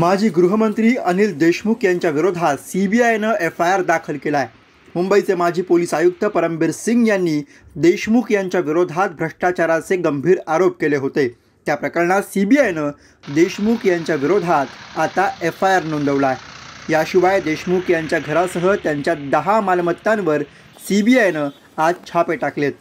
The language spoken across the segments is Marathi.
माजी गृहमंत्री अनिल देशमुख यांच्या विरोधात आयनं एफ आय आर दाखल केला आहे मुंबईचे माजी पोलीस आयुक्त परमबीर सिंग यांनी देशमुख यांच्या विरोधात भ्रष्टाचाराचे गंभीर आरोप केले होते त्या प्रकरणात आयनं देशमुख यांच्या विरोधात आता एफ आय आर नोंदवला आहे याशिवाय देशमुख यांच्या घरासह त्यांच्या दहा मालमत्तांवर आयनं आज छापे टाकलेत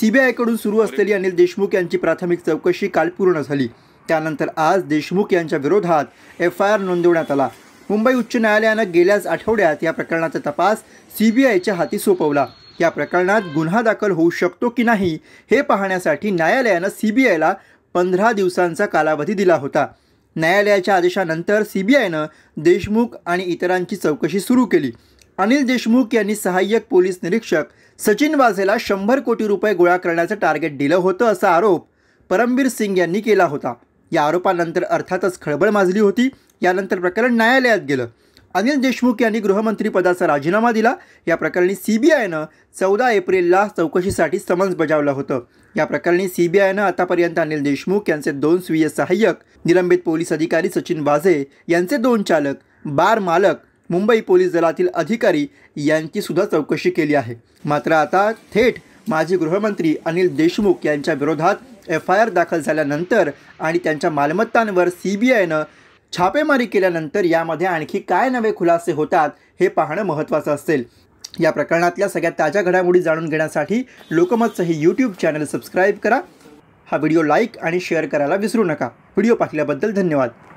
सीबीआयकडून सुरू असलेली अनिल देशमुख यांची प्राथमिक चौकशी काल पूर्ण झाली त्यानंतर आज देशमुख यांच्या विरोधात एफ आय आर नोंदवण्यात आला मुंबई उच्च न्यायालयानं गेल्याच आठवड्यात या प्रकरणाचा तपास सी बी आयच्या हाती सोपवला या प्रकरणात गुन्हा दाखल होऊ शकतो की नाही हे पाहण्यासाठी न्यायालयानं सी बी आयला पंधरा दिवसांचा कालावधी दिला होता न्यायालयाच्या आदेशानंतर सी बी आयनं देशमुख आणि इतरांची चौकशी सुरू केली अनिल देशमुख यांनी सहाय्यक पोलीस निरीक्षक सचिन वाझेला शंभर कोटी रुपये गोळा करण्याचं टार्गेट दिलं होतं असा आरोप परमबीर सिंग यांनी केला होता या आरोपानंतर अर्थातच खळबळ माजली होती यानंतर प्रकरण न्यायालयात गेलं अनिल देशमुख यांनी गृहमंत्रीपदाचा राजीनामा दिला या प्रकरणी सी बी आयनं चौदा एप्रिलला चौकशीसाठी समन्स बजावलं होतं या प्रकरणी सी बी आयनं आतापर्यंत अनिल देशमुख यांचे दोन स्वीय सहाय्यक निलंबित पोलीस अधिकारी सचिन वाझे यांचे दोन चालक बार मालक मुंबई पोलीस दलातील अधिकारी यांची सुद्धा चौकशी केली आहे मात्र आता थेट माजी गृहमंत्री अनिल देशमुख यांच्या विरोधात एफ आय आर दाखल झाल्यानंतर आणि त्यांच्या मालमत्तांवर सी बी आयनं छापेमारी केल्यानंतर यामध्ये आणखी काय नवे खुलासे होतात हे पाहणं महत्त्वाचं असेल या प्रकरणातल्या सगळ्या ताज्या घडामोडी जाणून घेण्यासाठी लोकमतचं हे यूट्यूब चॅनल सबस्क्राईब करा हा व्हिडिओ लाईक आणि शेअर करायला विसरू नका व्हिडिओ पाहिल्याबद्दल धन्यवाद